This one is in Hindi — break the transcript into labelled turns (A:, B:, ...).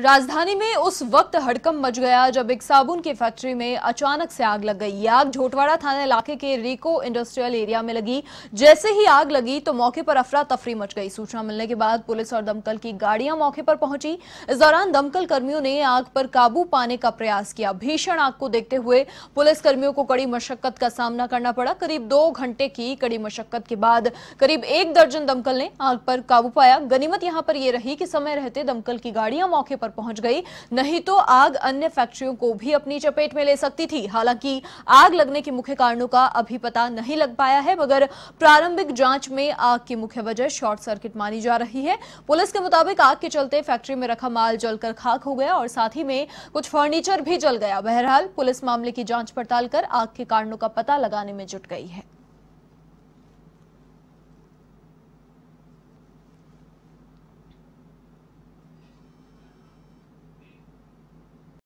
A: राजधानी में उस वक्त हड़कम मच गया जब एक साबुन की फैक्ट्री में अचानक से आग लग गई आग झोटवाड़ा थाना इलाके के रिको इंडस्ट्रियल एरिया में लगी जैसे ही आग लगी तो मौके पर अफरा तफरी मच गई सूचना मिलने के बाद पुलिस और दमकल की गाड़ियां मौके पर पहुंची इस दौरान दमकल कर्मियों ने आग पर काबू पाने का प्रयास किया भीषण आग को देखते हुए पुलिस कर्मियों को कड़ी मशक्कत का सामना करना पड़ा करीब दो घंटे की कड़ी मशक्कत के बाद करीब एक दर्जन दमकल ने आग पर काबू पाया गनीमत यहां पर यह रही कि समय रहते दमकल की गाड़ियां मौके पर पहुंच गई नहीं तो आग अन्य फैक्ट्रियों को भी अपनी चपेट में ले सकती थी हालांकि आग लगने के मुख्य कारणों का अभी पता नहीं लग पाया है मगर प्रारंभिक जांच में आग की मुख्य वजह शॉर्ट सर्किट मानी जा रही है पुलिस के मुताबिक आग के चलते फैक्ट्री में रखा माल जलकर खाक हो गया और साथ ही में कुछ फर्नीचर भी जल गया बहरहाल पुलिस मामले की जांच पड़ताल कर आग के कारणों का पता लगाने में जुट गई है